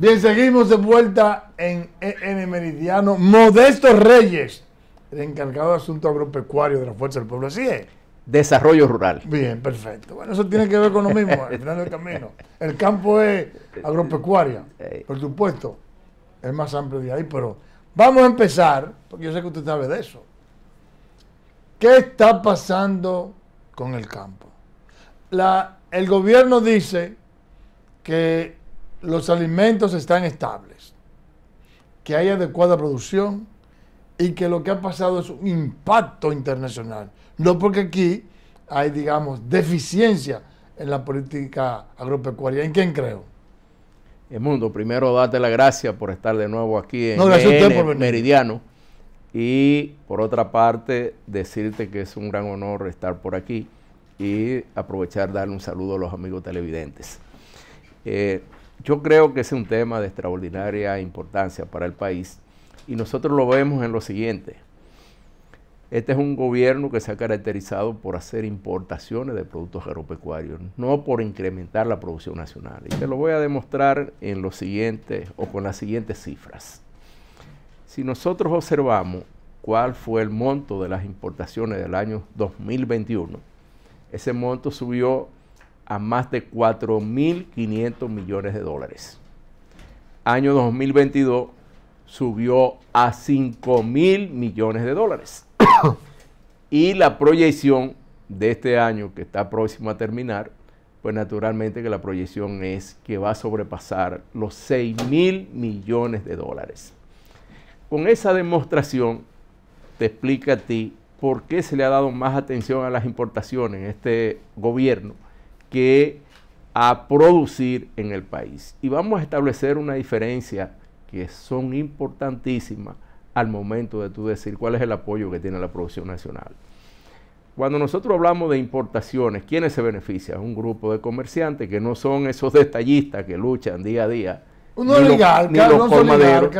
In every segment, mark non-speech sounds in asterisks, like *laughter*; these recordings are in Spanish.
Bien, seguimos de vuelta en EN Meridiano. Modesto Reyes, el encargado de asuntos agropecuarios de la Fuerza del Pueblo. Así es. Desarrollo rural. Bien, perfecto. Bueno, eso tiene que ver con lo mismo, al final del camino. El campo es agropecuaria, por supuesto. Es más amplio de ahí, pero vamos a empezar, porque yo sé que usted sabe de eso. ¿Qué está pasando con el campo? el gobierno dice que los alimentos están estables, que hay adecuada producción y que lo que ha pasado es un impacto internacional. No porque aquí hay, digamos, deficiencia en la política agropecuaria. ¿En quién creo? El mundo. primero date la gracia por estar de nuevo aquí en Meridiano. Y por otra parte, decirte que es un gran honor estar por aquí y aprovechar darle un saludo a los amigos televidentes. Eh, yo creo que es un tema de extraordinaria importancia para el país y nosotros lo vemos en lo siguiente. Este es un gobierno que se ha caracterizado por hacer importaciones de productos agropecuarios, no por incrementar la producción nacional. Y te lo voy a demostrar en lo siguiente o con las siguientes cifras. Si nosotros observamos cuál fue el monto de las importaciones del año 2021, ese monto subió a más de 4.500 millones de dólares. Año 2022 subió a 5.000 millones de dólares. *coughs* y la proyección de este año que está próximo a terminar, pues naturalmente que la proyección es que va a sobrepasar los 6.000 millones de dólares. Con esa demostración te explica a ti por qué se le ha dado más atención a las importaciones en este gobierno que a producir en el país. Y vamos a establecer una diferencia que son importantísimas al momento de tú decir cuál es el apoyo que tiene la producción nacional. Cuando nosotros hablamos de importaciones, ¿quiénes se benefician? Un grupo de comerciantes que no son esos detallistas que luchan día a día. ni los,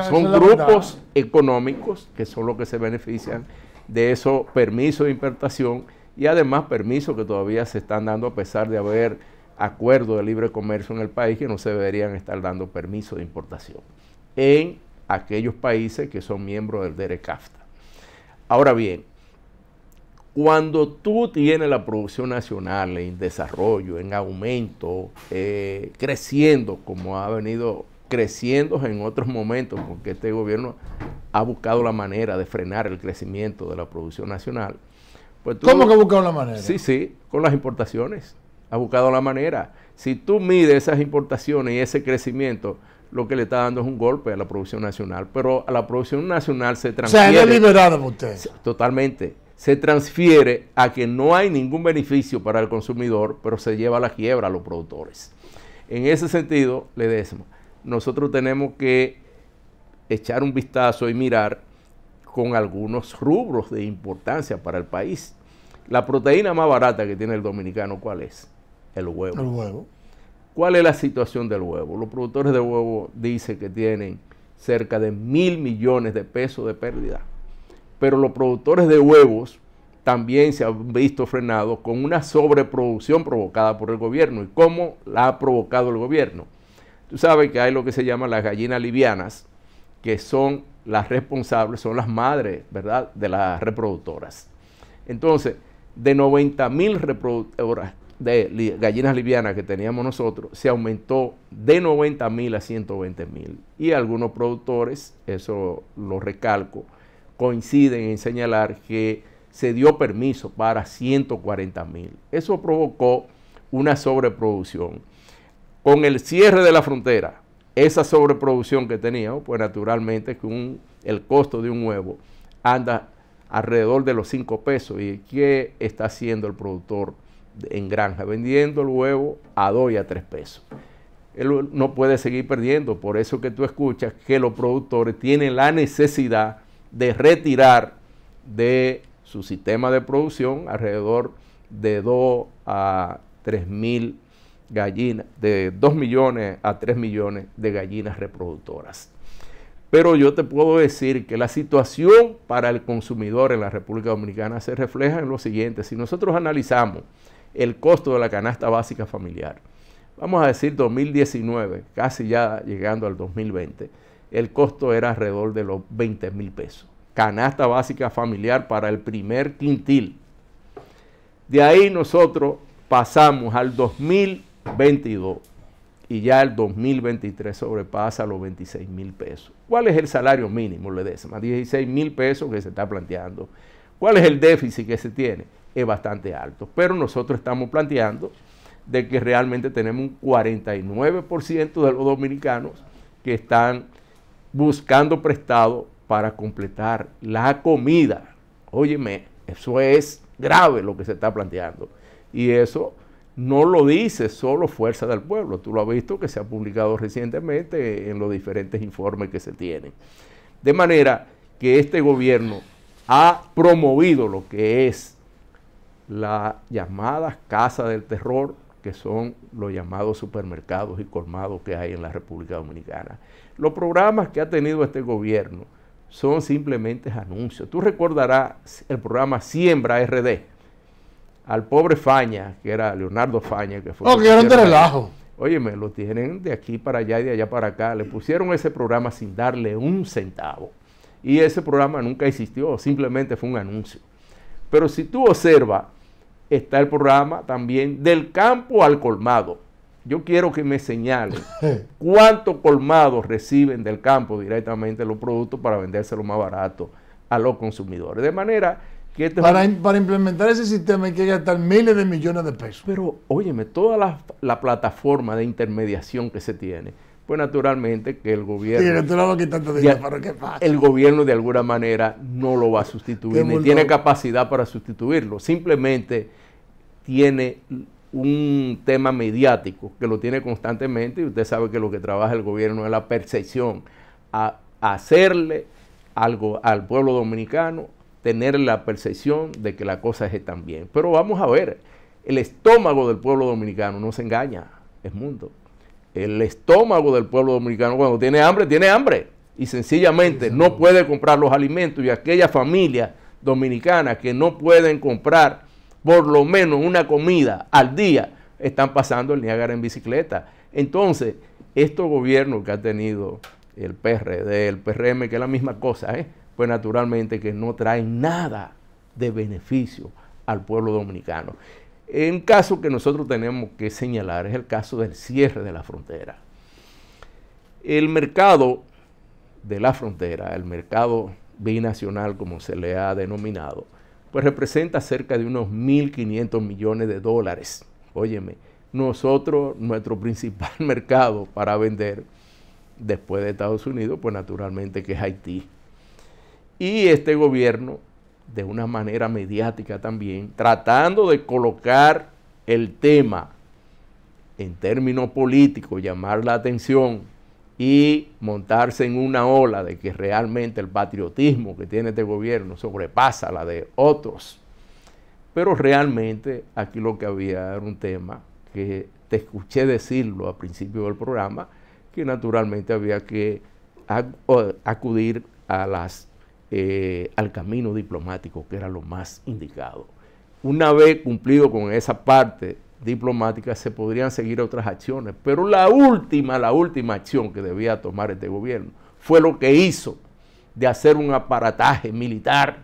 son grupos económicos que son los que se benefician de esos permisos de importación y además permisos que todavía se están dando a pesar de haber acuerdos de libre comercio en el país que no se deberían estar dando permisos de importación en aquellos países que son miembros del DERECAFTA. Ahora bien, cuando tú tienes la producción nacional en desarrollo, en aumento, eh, creciendo como ha venido creciendo en otros momentos, porque este gobierno ha buscado la manera de frenar el crecimiento de la producción nacional, pues ¿Cómo que ha buscado la manera? Sí, sí, con las importaciones. Ha buscado la manera. Si tú mides esas importaciones y ese crecimiento, lo que le está dando es un golpe a la producción nacional. Pero a la producción nacional se transfiere. Se ha liberado usted. Totalmente. Se transfiere a que no hay ningún beneficio para el consumidor, pero se lleva a la quiebra a los productores. En ese sentido, le decimos, nosotros tenemos que echar un vistazo y mirar con algunos rubros de importancia para el país. La proteína más barata que tiene el dominicano, ¿cuál es? El huevo. El huevo. ¿Cuál es la situación del huevo? Los productores de huevo dicen que tienen cerca de mil millones de pesos de pérdida. Pero los productores de huevos también se han visto frenados con una sobreproducción provocada por el gobierno. ¿Y cómo la ha provocado el gobierno? Tú sabes que hay lo que se llama las gallinas livianas, que son las responsables son las madres, ¿verdad?, de las reproductoras. Entonces, de 90 mil reproductoras de gallinas livianas que teníamos nosotros, se aumentó de 90 mil a 120 mil. Y algunos productores, eso lo recalco, coinciden en señalar que se dio permiso para 140 mil. Eso provocó una sobreproducción. Con el cierre de la frontera, esa sobreproducción que teníamos, pues naturalmente que el costo de un huevo anda alrededor de los 5 pesos. ¿Y qué está haciendo el productor en granja? Vendiendo el huevo a 2 y a 3 pesos. Él no puede seguir perdiendo, por eso que tú escuchas que los productores tienen la necesidad de retirar de su sistema de producción alrededor de 2 a 3 mil gallinas, de 2 millones a 3 millones de gallinas reproductoras. Pero yo te puedo decir que la situación para el consumidor en la República Dominicana se refleja en lo siguiente. Si nosotros analizamos el costo de la canasta básica familiar, vamos a decir 2019, casi ya llegando al 2020, el costo era alrededor de los 20 mil pesos. Canasta básica familiar para el primer quintil. De ahí nosotros pasamos al 2020 22 y ya el 2023 sobrepasa los 26 mil pesos. ¿Cuál es el salario mínimo, le decimos 16 mil pesos que se está planteando. ¿Cuál es el déficit que se tiene? Es bastante alto, pero nosotros estamos planteando de que realmente tenemos un 49% de los dominicanos que están buscando prestado para completar la comida. Óyeme, eso es grave lo que se está planteando. Y eso no lo dice solo Fuerza del Pueblo, tú lo has visto que se ha publicado recientemente en los diferentes informes que se tienen. De manera que este gobierno ha promovido lo que es la llamada Casa del terror, que son los llamados supermercados y colmados que hay en la República Dominicana. Los programas que ha tenido este gobierno son simplemente anuncios. Tú recordarás el programa Siembra RD, al pobre Faña, que era Leonardo Faña, que fue... No, que era un relajo. Óyeme, lo tienen de aquí para allá y de allá para acá. Le pusieron ese programa sin darle un centavo. Y ese programa nunca existió, simplemente fue un anuncio. Pero si tú observas, está el programa también del campo al colmado. Yo quiero que me señalen *laughs* cuántos colmados reciben del campo directamente los productos para vendérselo más barato a los consumidores. De manera para, implementar ese sistema hay que gastar miles de millones de pesos. Pero, óyeme, toda la, plataforma de intermediación que se tiene, pues naturalmente que el gobierno. Sí, ¿qué pasa? El gobierno de alguna manera no lo va a sustituir, ni tiene capacidad para sustituirlo. Simplemente tiene un tema mediático que lo tiene constantemente y usted sabe que lo que trabaja el gobierno es la percepción a hacerle algo al pueblo dominicano tener la percepción de que la cosa es tan bien. Pero vamos a ver, el estómago del pueblo dominicano no se engaña, es mundo. El estómago del pueblo dominicano cuando tiene hambre, tiene hambre. Y sencillamente no puede comprar los alimentos y aquella familia dominicanas que no pueden comprar por lo menos una comida al día, están pasando el Niágara en bicicleta. Entonces, estos gobiernos que ha tenido el PRD, el PRM, que es la misma cosa, ¿eh? pues naturalmente que no trae nada de beneficio al pueblo dominicano. Un caso que nosotros tenemos que señalar es el caso del cierre de la frontera. El mercado de la frontera, el mercado binacional como se le ha denominado, pues representa cerca de unos 1.500 millones de dólares. Óyeme, nosotros, nuestro principal *laughs* mercado para vender después de Estados Unidos, pues naturalmente que es Haití y este gobierno, de una manera mediática también, tratando de colocar el tema en términos políticos, llamar la atención y montarse en una ola de que realmente el patriotismo que tiene este gobierno sobrepasa la de otros. Pero realmente aquí lo que había era un tema que te escuché decirlo al principio del programa, que naturalmente había que acudir a las eh, al camino diplomático, que era lo más indicado. Una vez cumplido con esa parte diplomática, se podrían seguir otras acciones, pero la última, la última acción que debía tomar este gobierno fue lo que hizo de hacer un aparataje militar,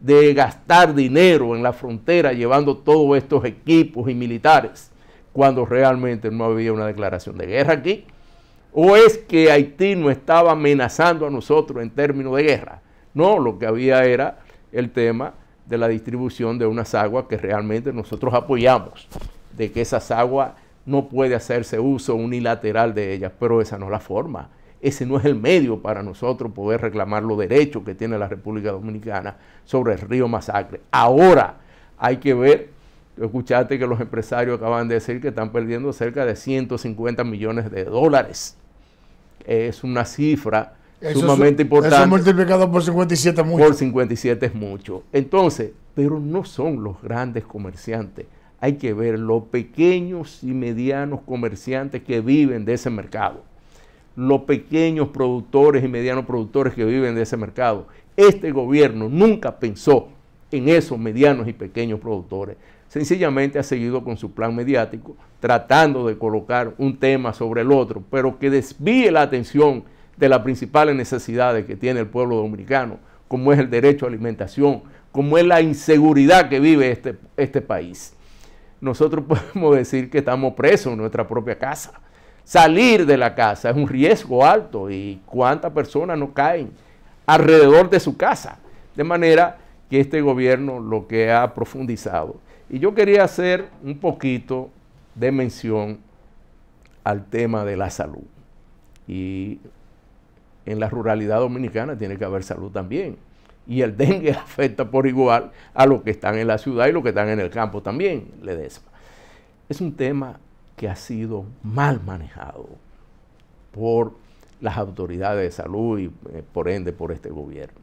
de gastar dinero en la frontera llevando todos estos equipos y militares, cuando realmente no había una declaración de guerra aquí. ¿O es que Haití no estaba amenazando a nosotros en términos de guerra? No, lo que había era el tema de la distribución de unas aguas que realmente nosotros apoyamos, de que esas aguas no puede hacerse uso unilateral de ellas, pero esa no es la forma. Ese no es el medio para nosotros poder reclamar los derechos que tiene la República Dominicana sobre el río Masacre. Ahora hay que ver, escuchaste que los empresarios acaban de decir que están perdiendo cerca de 150 millones de dólares. Es una cifra eso sumamente importante. Eso multiplicado por 57 mucho. Por 57 es mucho. Entonces, pero no son los grandes comerciantes. Hay que ver los pequeños y medianos comerciantes que viven de ese mercado. Los pequeños productores y medianos productores que viven de ese mercado. Este gobierno nunca pensó en esos medianos y pequeños productores. Sencillamente ha seguido con su plan mediático, tratando de colocar un tema sobre el otro, pero que desvíe la atención de las principales necesidades que tiene el pueblo dominicano, como es el derecho a alimentación, como es la inseguridad que vive este, este país. Nosotros *laughs* podemos decir que estamos presos en nuestra propia casa. Salir de la casa es un riesgo alto y cuántas personas no caen alrededor de su casa. De manera que este gobierno lo que ha profundizado. Y yo quería hacer un poquito de mención al tema de la salud. Y en la ruralidad dominicana tiene que haber salud también. Y el dengue *laughs* afecta por igual a los que están en la ciudad y los que están en el campo también, des Es un tema que ha sido mal manejado por las autoridades de salud y eh, por ende por este gobierno.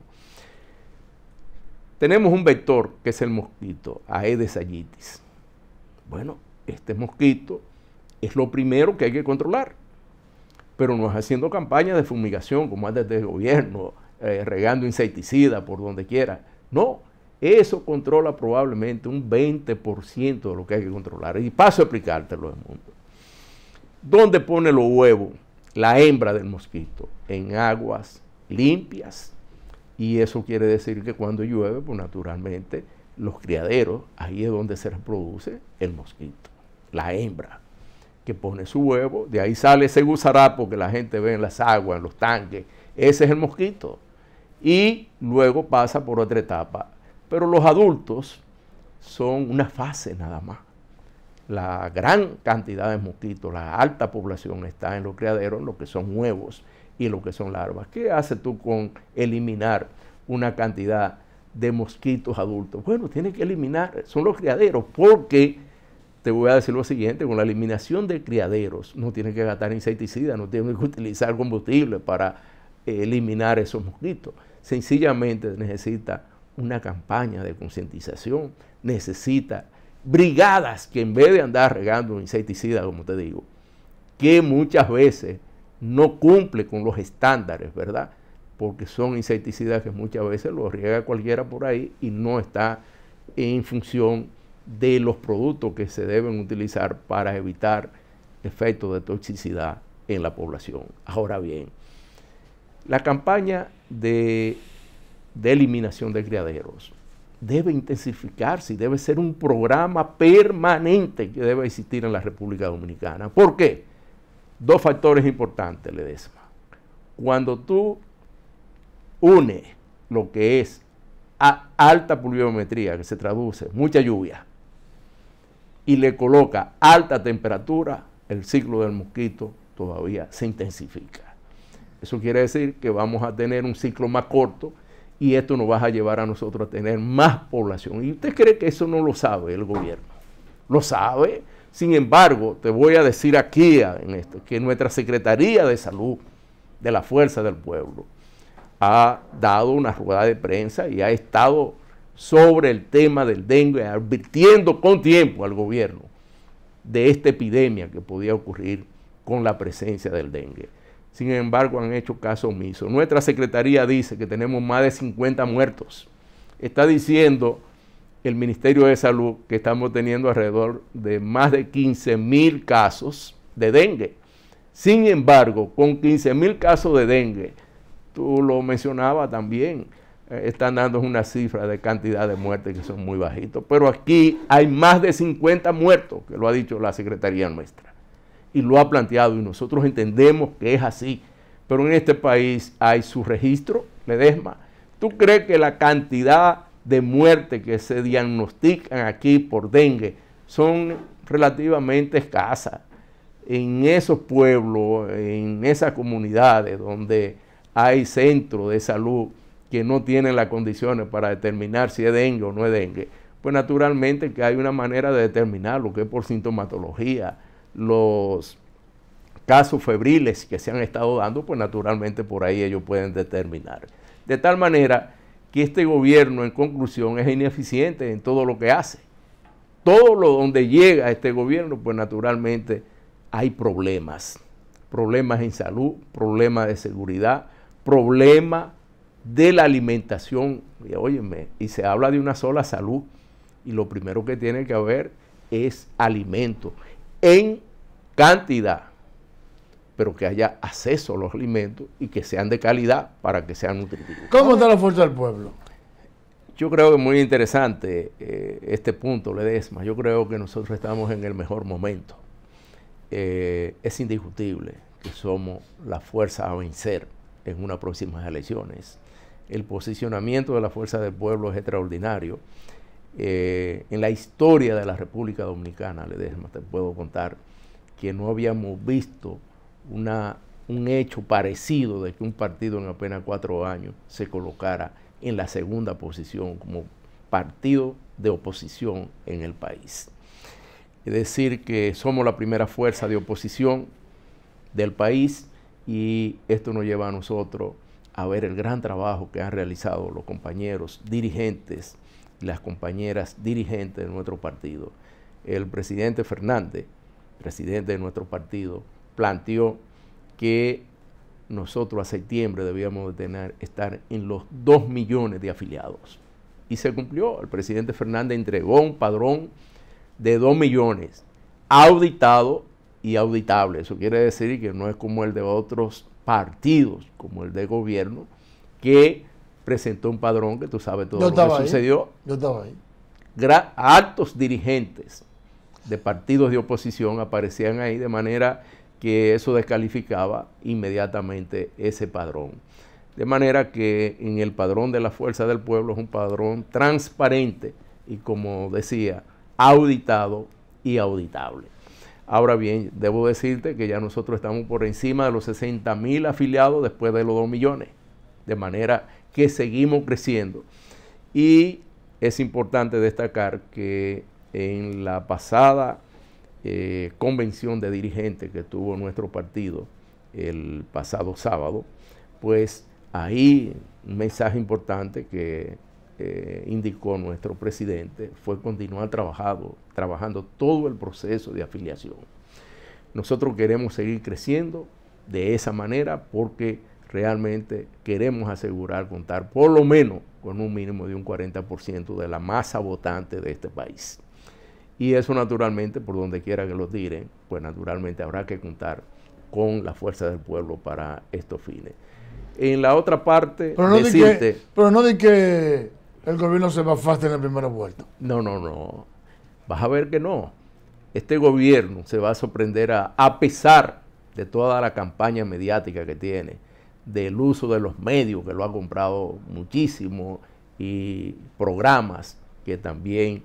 Tenemos un vector que es el mosquito, Aedes aegyptis. Bueno, este mosquito es lo primero que hay que controlar pero no es haciendo campaña de fumigación como antes el gobierno, eh, regando insecticida por donde quiera. No, eso controla probablemente un 20% de lo que hay que controlar. Y paso a explicártelo, mundo. ¿Dónde pone los huevos la hembra del mosquito? En aguas limpias. Y eso quiere decir que cuando llueve, pues naturalmente los criaderos, ahí es donde se reproduce el mosquito, la hembra que pone su huevo, de ahí sale ese gusarapo que la gente ve en las aguas, en los tanques. Ese es el mosquito. Y luego pasa por otra etapa. Pero los adultos son una fase nada más. La gran cantidad de mosquitos, la alta población está en los criaderos, en lo que son huevos y lo que son larvas. ¿Qué haces tú con eliminar una cantidad de mosquitos adultos? Bueno, tienes que eliminar, son los criaderos, porque te voy a decir lo siguiente, con la eliminación de criaderos, no tiene que gastar insecticidas, no tienen que utilizar combustible para eh, eliminar esos mosquitos. Sencillamente necesita una campaña de concientización, necesita brigadas que en vez de andar regando insecticidas, como te digo, que muchas veces no cumple con los estándares, ¿verdad? Porque son insecticidas que muchas veces los riega cualquiera por ahí y no está en función de los productos que se deben utilizar para evitar efectos de toxicidad en la población. Ahora bien, la campaña de, eliminación de criaderos debe intensificarse y debe ser un programa permanente que debe existir en la República Dominicana. ¿Por qué? Dos factores importantes, Ledesma. Cuando tú unes lo que es alta pluviometría, que se traduce, mucha lluvia, y le coloca alta temperatura, el ciclo del mosquito todavía se intensifica. Eso quiere decir que vamos a tener un ciclo más corto y esto nos va a llevar a nosotros a tener más población. ¿Y usted cree que eso no lo sabe el gobierno? Lo sabe. Sin embargo, te voy a decir aquí en esto, que nuestra Secretaría de Salud de la Fuerza del Pueblo ha dado una rueda de prensa y ha estado sobre el tema del dengue, advirtiendo con tiempo al gobierno de esta epidemia que podía ocurrir con la presencia del dengue. Sin embargo, han hecho caso omiso. Nuestra secretaría dice que tenemos más de 50 muertos. Está diciendo el Ministerio de Salud que estamos teniendo alrededor de más de 15 mil casos de dengue. Sin embargo, con 15 mil casos de dengue, tú lo mencionabas también, eh, están dando una cifra de cantidad de muertes que son muy bajitos, pero aquí hay más de 50 muertos, que lo ha dicho la Secretaría nuestra, y lo ha planteado, y nosotros entendemos que es así, pero en este país hay su registro, Ledesma. ¿Tú crees que la cantidad de muertes que se diagnostican aquí por dengue son relativamente escasas? En esos pueblos, en esas comunidades donde hay centros de salud, que no tienen las condiciones para determinar si es dengue o no es dengue, pues naturalmente que hay una manera de determinarlo, que es por sintomatología, los casos febriles que se han estado dando, pues naturalmente por ahí ellos pueden determinar. De tal manera que este gobierno, en conclusión, es ineficiente en todo lo que hace. Todo lo donde llega este gobierno, pues naturalmente hay problemas. Problemas en salud, problemas de seguridad, problemas de la alimentación. Y, óyeme, y se habla de una sola salud. Y lo primero que tiene que haber es alimento en cantidad, pero que haya acceso a los alimentos y que sean de calidad para que sean nutritivos. ¿Cómo está la fuerza del pueblo? Yo creo que es muy interesante eh, este punto, Ledesma. Yo creo que nosotros estamos en el mejor momento. Eh, es indiscutible que somos la fuerza a vencer en unas próximas elecciones el posicionamiento de la Fuerza del Pueblo es extraordinario. Eh, en la historia de la República Dominicana, le te puedo contar, que no habíamos visto un hecho parecido de que un partido en apenas cuatro años se colocara en la segunda posición como partido de oposición en el país. Es decir, que somos la primera fuerza de oposición del país y esto nos lleva a nosotros a ver el gran trabajo que han realizado los compañeros dirigentes y las compañeras dirigentes de nuestro partido. El presidente Fernández, presidente de nuestro partido, planteó que nosotros a septiembre debíamos tener, estar en los 2 millones de afiliados. Y se cumplió. El presidente Fernández entregó un padrón de 2 millones auditado y auditable. Eso quiere decir que no es como el de otros partidos como el de gobierno que presentó un padrón que tú sabes todo lo que sucedió. Yo estaba ahí. altos dirigentes de partidos de oposición aparecían ahí de manera que eso descalificaba inmediatamente ese padrón. De manera que en el padrón de la Fuerza del Pueblo es un padrón transparente y como decía, auditado y auditable. Ahora bien, debo decirte que ya nosotros estamos por encima de los 60 mil afiliados después de los 2 millones, de manera que seguimos creciendo. Y es importante destacar que en la pasada eh, convención de dirigentes que tuvo nuestro partido el pasado sábado, pues ahí un mensaje importante que eh, indicó nuestro presidente fue continuar trabajado, trabajando todo el proceso de afiliación. Nosotros queremos seguir creciendo de esa manera porque realmente queremos asegurar contar por lo menos con un mínimo de un 40% de la masa votante de este país. Y eso naturalmente, por donde quiera que lo tiren, pues naturalmente habrá que contar con la fuerza del pueblo para estos fines. En la otra parte, pero no de que el gobierno se va a fácil en la primera vuelta. No, no, no. Vas a ver que no. Este gobierno se va a sorprender a, pesar de toda la campaña mediática que tiene, del uso de los medios que lo ha comprado muchísimo y programas que también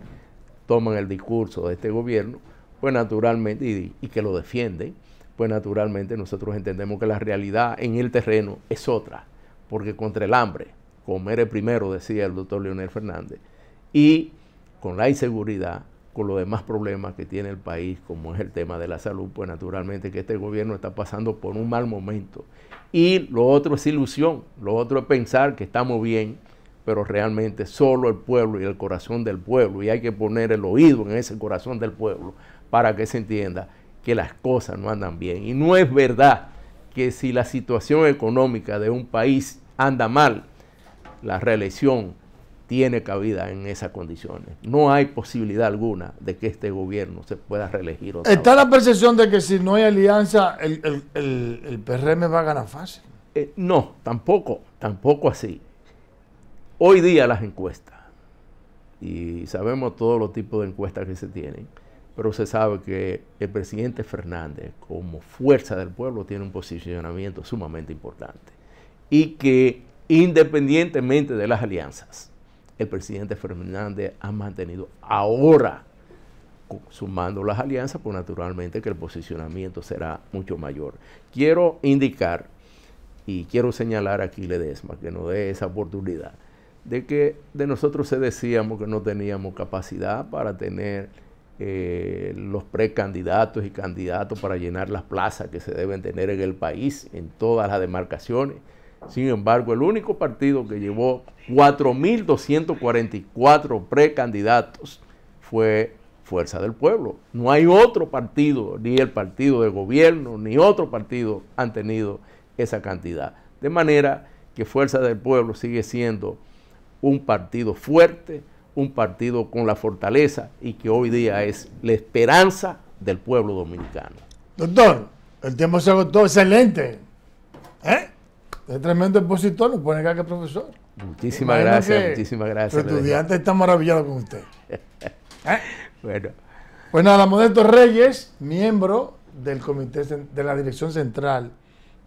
toman el discurso de este gobierno, pues naturalmente, y, y, que lo defienden, pues naturalmente nosotros entendemos que la realidad en el terreno es otra, porque contra el hambre comer el primero, decía el doctor Leonel Fernández, y con la inseguridad, con los demás problemas que tiene el país, como es el tema de la salud, pues naturalmente que este gobierno está pasando por un mal momento. Y lo otro es ilusión, lo otro es pensar que estamos bien, pero realmente solo el pueblo y el corazón del pueblo, y hay que poner el oído en ese corazón del pueblo para que se entienda que las cosas no andan bien. Y no es verdad que si la situación económica de un país anda mal, la reelección tiene cabida en esas condiciones. No hay posibilidad alguna de que este gobierno se pueda reelegir. Está la percepción de que si no hay alianza, el, PRM va a ganar fácil. Eh, no, tampoco, tampoco así. Hoy día las encuestas, y sabemos todos los tipos de encuestas que se tienen, pero se sabe que el presidente Fernández, como fuerza del pueblo, tiene un posicionamiento sumamente importante. Y que independientemente de las alianzas. El presidente Fernández ha mantenido ahora, sumando las alianzas, pues naturalmente que el posicionamiento será mucho mayor. Quiero indicar y quiero señalar aquí Ledesma, que nos dé esa oportunidad, de que de nosotros se decíamos que no teníamos capacidad para tener eh, los precandidatos y candidatos para llenar las plazas que se deben tener en el país, en todas las demarcaciones. Sin embargo, el único partido que llevó 4.244 precandidatos fue Fuerza del Pueblo. No hay otro partido, ni el partido de gobierno, ni otro partido han tenido esa cantidad. De manera que Fuerza del Pueblo sigue siendo un partido fuerte, un partido con la fortaleza y que hoy día es la esperanza del pueblo dominicano. Doctor, el tiempo se agotó, excelente. ¿Eh? Es tremendo expositor, nos pone acá que profesor. Muchísimas gracias, muchísimas gracias. Los estudiantes están maravillados con usted. *laughs* ¿Eh? bueno. Pues nada, Modesto Reyes, miembro del comité de la Dirección Central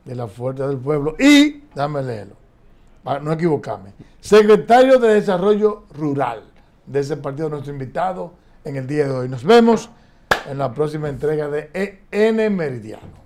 de la Fuerza del Pueblo y, dame leerlo, para no equivocarme, secretario de Desarrollo Rural de ese partido, nuestro invitado en el día de hoy. Nos vemos en la próxima entrega de EN Meridiano.